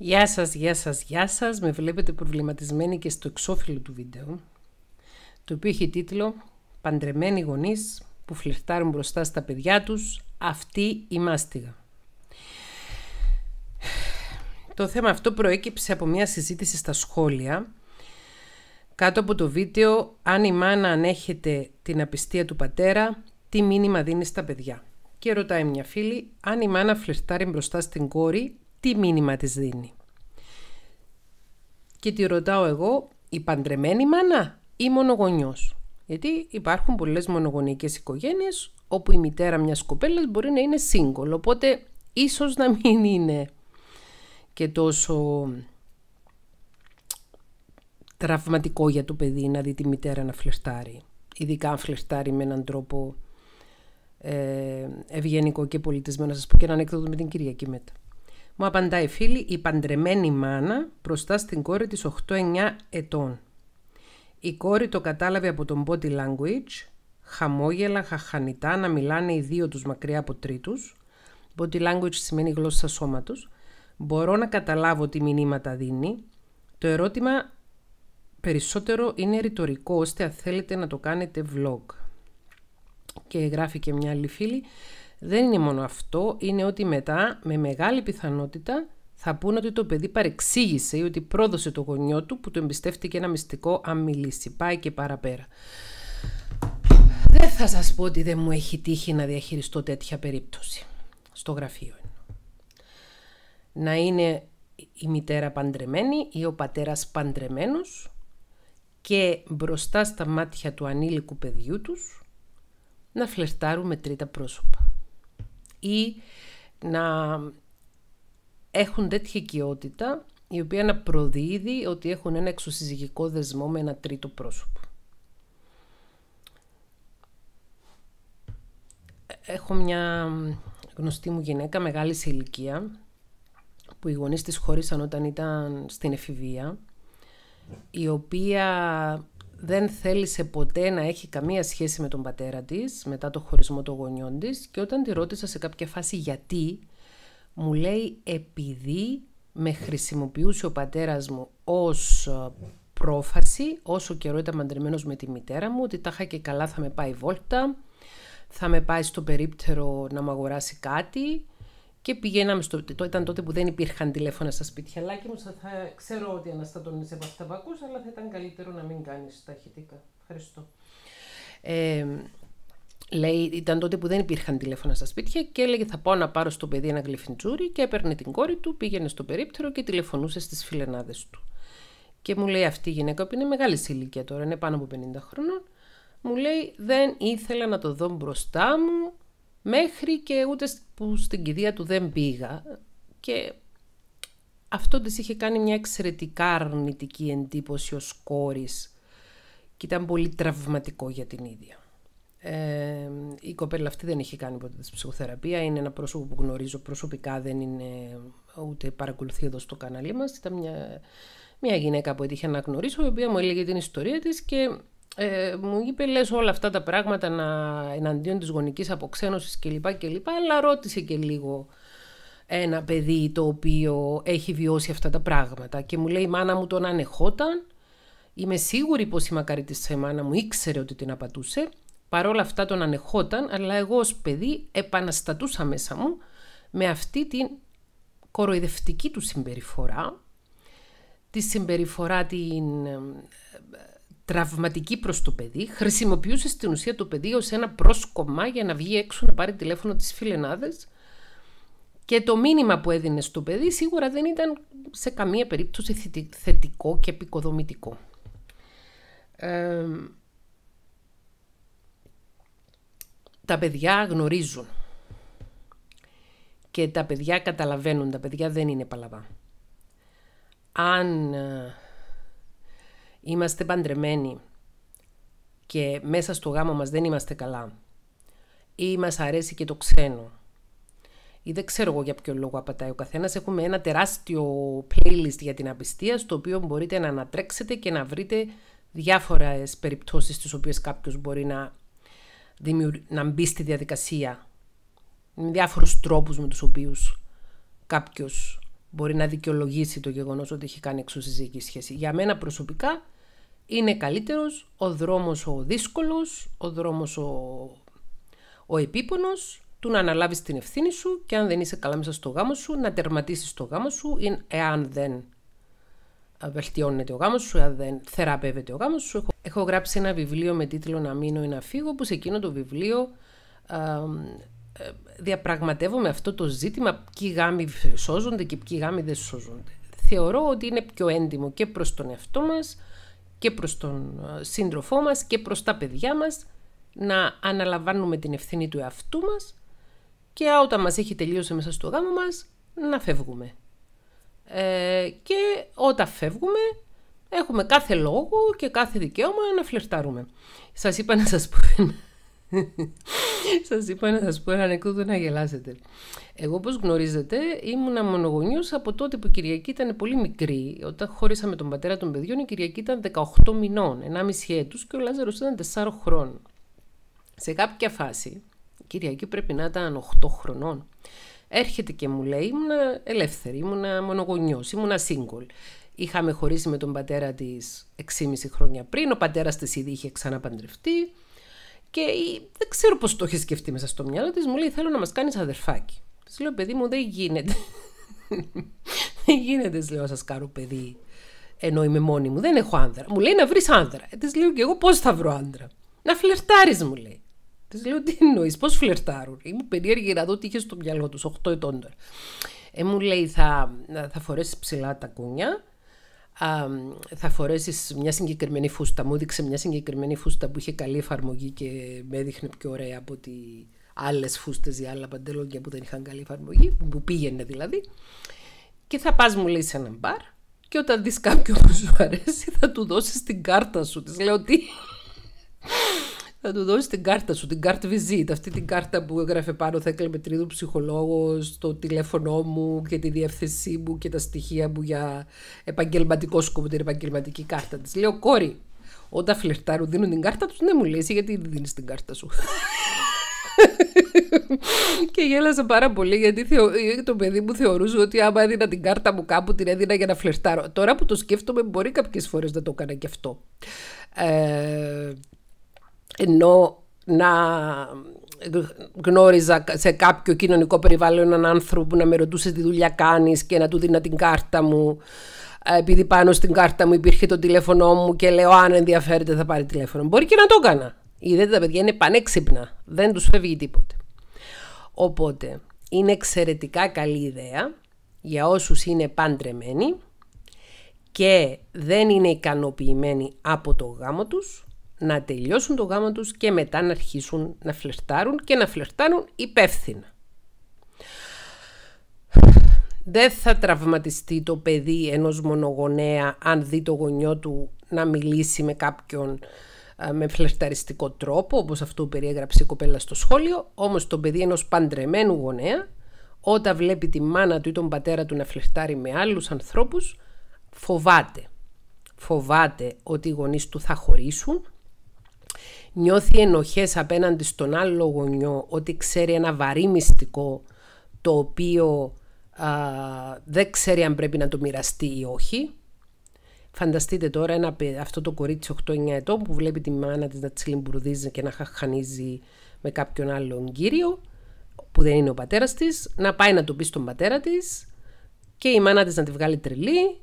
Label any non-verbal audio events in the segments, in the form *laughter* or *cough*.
Γεια σας, γεια σας, γεια σας. Με βλέπετε προβληματισμένη και στο εξώφυλλο του βίντεο, το οποίο έχει τίτλο «Παντρεμένοι γονείς που φλερτάρουν μπροστά στα παιδιά τους, αυτή η μάστιγα». Το θέμα αυτό προέκυψε από μια συζήτηση στα σχόλια, κάτω από το βίντεο «Αν η μάνα ανέχεται την απιστία του πατέρα, τι μήνυμα δίνει στα παιδιά». Και ρωτάει μια φίλη, αν η μάνα φλερτάρει μπροστά στην κόρη, τι μήνυμα της δίνει. Και τη ρωτάω εγώ, η παντρεμένη μάνα ή μονογονιός. Γιατί υπάρχουν πολλές μονογονικές οικογένειες όπου η μητέρα μιας κοπέλας μπορεί να είναι σύγκολο, οπότε ίσως να μην είναι και τόσο τραυματικό για το παιδί να δει τη μητέρα να φλερτάρει. Ειδικά αν φλερτάρει με έναν τρόπο ε, ευγενικό και πολιτισμένο. Να σας πω και έναν έκδοτο με την Κυριακή μετά. Μου απαντάει φίλη η παντρεμένη μάνα μπροστά στην κόρη της 8-9 ετών. Η κόρη το κατάλαβε από τον body language, χαμόγελα, χαχανιτά, να μιλάνε οι δύο τους μακριά από τρίτους. Body language σημαίνει γλώσσα σώματος. Μπορώ να καταλάβω τι μηνύματα δίνει. Το ερώτημα περισσότερο είναι ρητορικό, ώστε αν θέλετε να το κάνετε vlog. Και γράφει και μια άλλη φίλη. Δεν είναι μόνο αυτό, είναι ότι μετά με μεγάλη πιθανότητα θα πούνε ότι το παιδί παρεξήγησε ή ότι πρόδωσε το γονιό του που του εμπιστεύτηκε ένα μυστικό αν Πάει και παραπέρα. Δεν θα σας πω ότι δεν μου έχει τύχει να διαχειριστώ τέτοια περίπτωση στο γραφείο. Να είναι η μητέρα παντρεμένη ή ο πατέρας παντρεμένος και μπροστά στα μάτια του ανήλικου παιδιού τους να φλερτάρουν με τρίτα πρόσωπα ή να έχουν τέτοια οικειότητα η οποία να προδίδει ότι έχουν ένα εξωσυζυγικό δεσμό με ένα τρίτο πρόσωπο. Έχω μια γνωστή μου γυναίκα μεγάλη ηλικία που οι γονείς της χώρισαν όταν ήταν στην εφηβεία η οποία δεν θέλησε ποτέ να έχει καμία σχέση με τον πατέρα της μετά το χωρισμό των γονιών της και όταν τη ρώτησα σε κάποια φάση γιατί μου λέει επειδή με χρησιμοποιούσε ο πατέρας μου ως ε, πρόφαση όσο καιρό ήταν μαντρεμένος με τη μητέρα μου ότι τα είχα και καλά θα με πάει βόλτα, θα με πάει στο περίπτερο να μου αγοράσει κάτι και πηγαίναμε στο. Το, ήταν τότε που δεν υπήρχαν τηλέφωνα στα σπίτια. Λάκι μου, θα, ξέρω ότι αναστατώνει σε πασταμπακού, αλλά θα ήταν καλύτερο να μην κάνεις ταχυτικά. Ευχαριστώ. Ε, λέει, ήταν τότε που δεν υπήρχαν τηλέφωνα στα σπίτια και έλεγε θα πάω να πάρω στο παιδί ένα γλυφιντσούρι και έπαιρνε την κόρη του, πήγαινε στο περίπτερο και τηλεφωνούσε στις φιλενάδες του. Και μου λέει αυτή η γυναίκα που είναι μεγάλη ηλικία τώρα, είναι πάνω από 50 χρονών, μου λέει δεν ήθελα να το δω μπροστά μου, Μέχρι και ούτε που στην κηδεία του δεν πήγα και αυτό της είχε κάνει μια εξαιρετικά αρνητική εντύπωση ως κόρης και ήταν πολύ τραυματικό για την ίδια. Ε, η κοπέλα αυτή δεν είχε κάνει ποτέ της ψυχοθεραπεία. Είναι ένα πρόσωπο που γνωρίζω προσωπικά, δεν είναι ούτε παρακολουθεί εδώ στο καναλί μας. Ήταν μια, μια γυναίκα που έτυχε να γνωρίσω, η οποία μου έλεγε την ιστορία της και ε, μου είπε λες όλα αυτά τα πράγματα να, εναντίον της γονικής αποξένωσης κλπ. κλπ αλλά ρώτησε και λίγο ένα παιδί το οποίο έχει βιώσει αυτά τα πράγματα και μου λέει η μάνα μου τον ανεχόταν Είμαι σίγουρη πως η μακαρίτης μάνα μου ήξερε ότι την απατούσε. Παρόλα αυτά τον ανεχόταν, αλλά εγώ ως παιδί επαναστατούσα μέσα μου με αυτή την κοροϊδευτική του συμπεριφορά, τη συμπεριφορά την τραυματική προς το παιδί, χρησιμοποιούσε στην ουσία το παιδί ως ένα πρόσκομα για να βγει έξω να πάρει τηλέφωνο της φιλενάδε. Και το μήνυμα που έδινε στο παιδί σίγουρα δεν ήταν σε καμία περίπτωση θετικό και επικοδομητικό. τα παιδιά γνωρίζουν και τα παιδιά καταλαβαίνουν, τα παιδιά δεν είναι παλαβά. Αν ε, είμαστε παντρεμένοι και μέσα στο γάμο μας δεν είμαστε καλά ή μας αρέσει και το ξένο ή δεν ξέρω εγώ για ποιο λόγο απατάει ο καθένας, έχουμε ένα τεράστιο playlist για την απιστία στο οποίο μπορείτε να ανατρέξετε και να βρείτε διάφορες περιπτώσεις στις οποίες κάποιος μπορεί να, δημιου... να μπει στη διαδικασία με διάφορους τρόπους με τους οποίους κάποιος μπορεί να δικαιολογήσει το γεγονός ότι έχει κάνει εξωσυζυγική σχέση. Για μένα προσωπικά είναι καλύτερος, ο δρόμος ο δύσκολος, ο δρόμος ο, ο επίπονος, του να αναλάβεις την ευθύνη σου και αν δεν είσαι καλά μέσα στο γάμο σου, να τερματίσεις το γάμο σου εάν δεν ε, βελτιώνεται ο γάμος σου, εάν δεν θεραπεύεται ο γάμος σου. Έχω, γράψει ένα βιβλίο με τίτλο «Να μείνω ή να φύγω» που σε εκείνο το βιβλίο α, ε, διαπραγματεύομαι αυτό το ζήτημα ποιοι γάμοι σώζονται και ποιοι γάμοι δεν σώζονται. Θεωρώ ότι είναι πιο έντιμο και προς τον εαυτό μας, και προς τον ε, σύντροφό μας και προς τα παιδιά μας να αναλαμβάνουμε την ευθύνη του εαυτού μας και όταν μας έχει τελείωσει μέσα στο γάμο μας να φεύγουμε. Ε, και όταν φεύγουμε έχουμε κάθε λόγο και κάθε δικαίωμα να φλερτάρουμε. Σας είπα να σας πω Σας είπα να σας πω ένα ανεκδότο να γελάσετε. Εγώ, όπως γνωρίζετε, ήμουνα μονογονιός από τότε που η Κυριακή ήταν πολύ μικρή. Όταν χώρισα με τον πατέρα των παιδιών, η Κυριακή ήταν 18 μηνών, 1,5 έτους και ο Λάζαρος ήταν 4 χρόνων. Σε κάποια φάση, η Κυριακή πρέπει να ήταν 8 χρονών. Έρχεται και μου λέει, ήμουνα ελεύθερη, ήμουνα μονογονιός, ήμουνα single. Είχαμε χωρίσει με τον πατέρα της 6,5 χρόνια πριν, ο πατέρας της ήδη είχε ξαναπαντρευτεί, και δεν ξέρω πώς το έχεις σκεφτεί μέσα στο μυαλό της. Μου λέει: Θέλω να μας κάνεις αδερφάκι. Της λέω: Παιδί μου, δεν γίνεται. *laughs* δεν γίνεται, λέω, σας κάνω παιδί. Ενώ είμαι μόνη μου, δεν έχω άντρα Μου λέει να βρεις άνδρα. Ε, της λέω: Και εγώ πώς θα βρω άντρα Να φλερτάρεις, μου λέει. Της λέω: Τι εννοείς, πώς φλερτάρουν. είμαι περίεργη να δω τι είχε στο μυαλό τους, 8 ετών τώρα. Ε, μου λέει: Θα, θα φορέσεις ψηλά τα κούνια θα φορέσεις μια συγκεκριμένη φούστα. Μου έδειξε μια συγκεκριμένη φούστα που είχε καλή εφαρμογή και με έδειχνε πιο ωραία από ότι άλλες φούστες ή άλλα παντελόγια που δεν είχαν καλή εφαρμογή, που πήγαινε δηλαδή. Και θα πας μου λέει σε ένα μπαρ και όταν δεις κάποιον που σου αρέσει θα του δώσεις την κάρτα σου. της λέω ότι θα του δώσει την κάρτα σου, την κάρτα visit, αυτή την κάρτα που έγραφε πάνω θα έκλεμε τρίτο ψυχολόγος, το τηλέφωνό μου και τη διεύθυνσή μου και τα στοιχεία μου για επαγγελματικό σκοπό, την επαγγελματική κάρτα της. Λέω, κόρη, όταν φλερτάρουν δίνουν την κάρτα τους, ναι μου λέει, γιατί δεν δίνεις την κάρτα σου. *laughs* και γέλασα πάρα πολύ γιατί το παιδί μου θεωρούσε ότι άμα έδινα την κάρτα μου κάπου την έδινα για να φλερτάρω. Τώρα που το σκέφτομαι μπορεί κάποιες φορές να το έκανα και αυτό. Ε, ενώ να γνώριζα σε κάποιο κοινωνικό περιβάλλον έναν άνθρωπο που να με ρωτούσε τι δουλειά κάνεις και να του δίνα την κάρτα μου ε, επειδή πάνω στην κάρτα μου υπήρχε το τηλέφωνό μου και λέω αν ενδιαφέρεται θα πάρει τηλέφωνο. Μπορεί και να το έκανα. Είδατε τα παιδιά είναι πανέξυπνα. Δεν τους φεύγει τίποτε. Οπότε είναι εξαιρετικά καλή ιδέα για όσους είναι παντρεμένοι και δεν είναι ικανοποιημένοι από το γάμο τους να τελειώσουν το γάμο τους και μετά να αρχίσουν να φλερτάρουν και να φλερτάρουν υπεύθυνα. Δεν θα τραυματιστεί το παιδί ενός μονογονέα αν δει το γονιό του να μιλήσει με κάποιον ε, με φλερταριστικό τρόπο, όπως αυτό περιέγραψε η κοπέλα στο σχόλιο, όμως το παιδί ενός παντρεμένου γονέα, όταν βλέπει τη μάνα του ή τον πατέρα του να φλερτάρει με άλλους ανθρώπους, φοβάται. Φοβάται ότι οι γονείς του θα χωρίσουν, νιώθει ενοχές απέναντι στον άλλο γονιό ότι ξέρει ένα βαρύ μυστικό το οποίο α, δεν ξέρει αν πρέπει να το μοιραστεί ή όχι. Φανταστείτε τώρα ένα, αυτό το κορίτσι 8-9 ετών που βλέπει τη μάνα της να τσιλιμπουρδίζει και να χαχανίζει με κάποιον άλλον κύριο που δεν είναι ο πατέρας της, να πάει να το πει στον πατέρα της και η μάνα της να τη βγάλει τρελή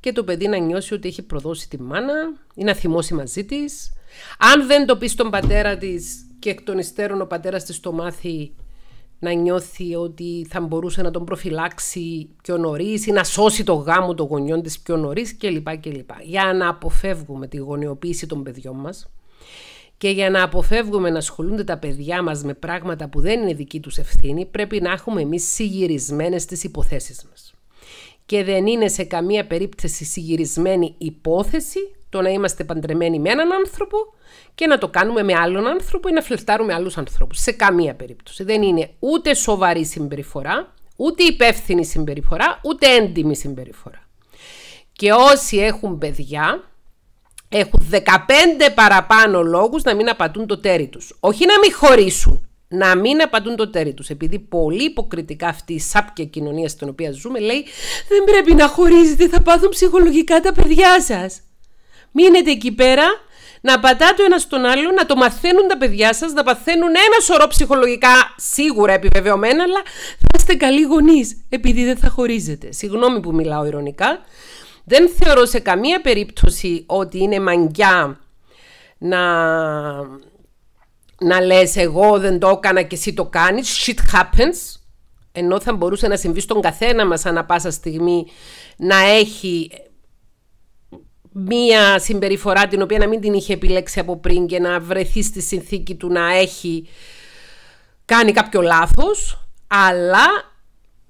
και το παιδί να νιώσει ότι έχει προδώσει τη μάνα ή να θυμώσει μαζί της. Αν δεν το πει στον πατέρα της και εκ των υστέρων ο πατέρας της το μάθει να νιώθει ότι θα μπορούσε να τον προφυλάξει πιο νωρίς ή να σώσει το γάμο των γονιών της πιο νωρίς κλπ. Για να αποφεύγουμε τη γονεοποίηση των παιδιών μας και για να αποφεύγουμε να ασχολούνται τα παιδιά μας με πράγματα που δεν είναι δική τους ευθύνη, πρέπει να έχουμε εμείς συγυρισμένες τις υποθέσεις μας και δεν είναι σε καμία περίπτωση συγυρισμένη υπόθεση το να είμαστε παντρεμένοι με έναν άνθρωπο και να το κάνουμε με άλλον άνθρωπο ή να φλεφτάρουμε άλλους ανθρώπους. Σε καμία περίπτωση. Δεν είναι ούτε σοβαρή συμπεριφορά, ούτε υπεύθυνη συμπεριφορά, ούτε έντιμη συμπεριφορά. Και όσοι έχουν παιδιά, έχουν 15 παραπάνω λόγους να μην απατούν το τέρι τους. Όχι να μην χωρίσουν, να μην απαντούν το τέρι τους, Επειδή πολύ υποκριτικά αυτή η σάπια κοινωνία στην οποία ζούμε λέει Δεν πρέπει να χωρίζετε, θα πάθουν ψυχολογικά τα παιδιά σας. Μείνετε εκεί πέρα να πατάτε ένα στον άλλο, να το μαθαίνουν τα παιδιά σας, να παθαίνουν ένα σωρό ψυχολογικά σίγουρα επιβεβαιωμένα, αλλά θα είστε καλοί γονείς, επειδή δεν θα χωρίζετε. Συγγνώμη που μιλάω ηρωνικά. Δεν θεωρώ σε καμία περίπτωση ότι είναι μαγκιά να να λες εγώ δεν το έκανα και εσύ το κάνεις, shit happens, ενώ θα μπορούσε να συμβεί στον καθένα μας ανά πάσα στιγμή να έχει μία συμπεριφορά την οποία να μην την είχε επιλέξει από πριν και να βρεθεί στη συνθήκη του να έχει κάνει κάποιο λάθος, αλλά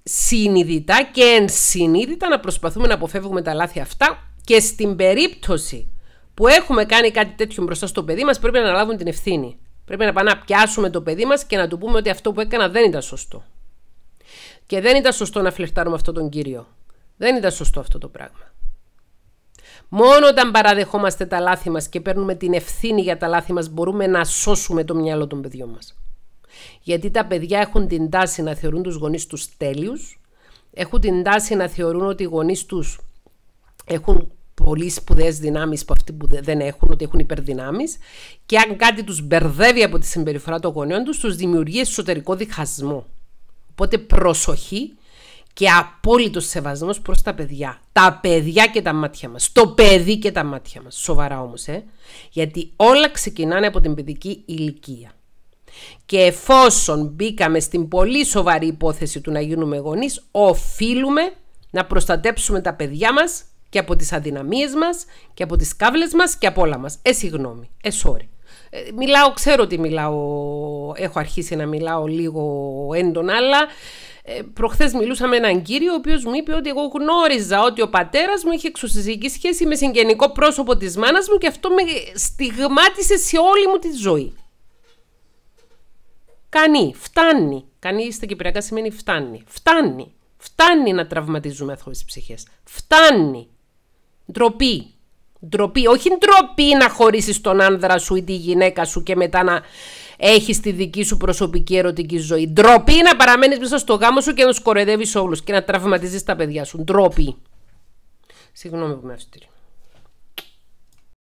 συνειδητά και ενσυνείδητα να προσπαθούμε να αποφεύγουμε τα λάθη αυτά και στην περίπτωση που έχουμε κάνει κάτι τέτοιο μπροστά στο παιδί μας πρέπει να αναλάβουν την ευθύνη. Πρέπει να πάμε να πιάσουμε το παιδί μας και να του πούμε ότι αυτό που έκανα δεν ήταν σωστό. Και δεν ήταν σωστό να φλερτάρουμε αυτόν τον κύριο. Δεν ήταν σωστό αυτό το πράγμα. Μόνο όταν παραδεχόμαστε τα λάθη μας και παίρνουμε την ευθύνη για τα λάθη μας μπορούμε να σώσουμε το μυαλό των παιδιών μας. Γιατί τα παιδιά έχουν την τάση να θεωρούν τους γονείς τους τέλειους, έχουν την τάση να θεωρούν ότι οι γονείς τους έχουν πολύ σπουδαίες δυνάμεις που αυτοί που δεν έχουν, ότι έχουν υπερδυνάμεις. Και αν κάτι τους μπερδεύει από τη συμπεριφορά των γονιών τους, τους δημιουργεί εσωτερικό διχασμό. Οπότε προσοχή και απόλυτος σεβασμός προς τα παιδιά. Τα παιδιά και τα μάτια μας. Το παιδί και τα μάτια μας. Σοβαρά όμως, ε. Γιατί όλα ξεκινάνε από την παιδική ηλικία. Και εφόσον μπήκαμε στην πολύ σοβαρή υπόθεση του να γίνουμε γονείς, οφείλουμε να προστατέψουμε τα παιδιά μας και από τις αδυναμίες μας και από τις κάβλες μας και από όλα μας. Ε, συγγνώμη. Ε, sorry. Ε, μιλάω, ξέρω ότι μιλάω, έχω αρχίσει να μιλάω λίγο έντονα, αλλά ε, προχθές μιλούσα με έναν κύριο ο οποίος μου είπε ότι εγώ γνώριζα ότι ο πατέρας μου είχε εξουσιαστική σχέση με συγγενικό πρόσωπο της μάνας μου και αυτό με στιγμάτισε σε όλη μου τη ζωή. Κάνει, φτάνει. Κάνει στα κυπριακά σημαίνει φτάνει. Φτάνει. Φτάνει να τραυματίζουμε τι ψυχές. Φτάνει. Ντροπή. Ντροπή. Όχι ντροπή να χωρίσεις τον άνδρα σου ή τη γυναίκα σου και μετά να έχεις τη δική σου προσωπική ερωτική ζωή. Ντροπή να παραμένεις μέσα στο γάμο σου και να σκορεδεύεις όλους και να τραυματίζεις τα παιδιά σου. Ντροπή. Συγγνώμη που με αυστηρή.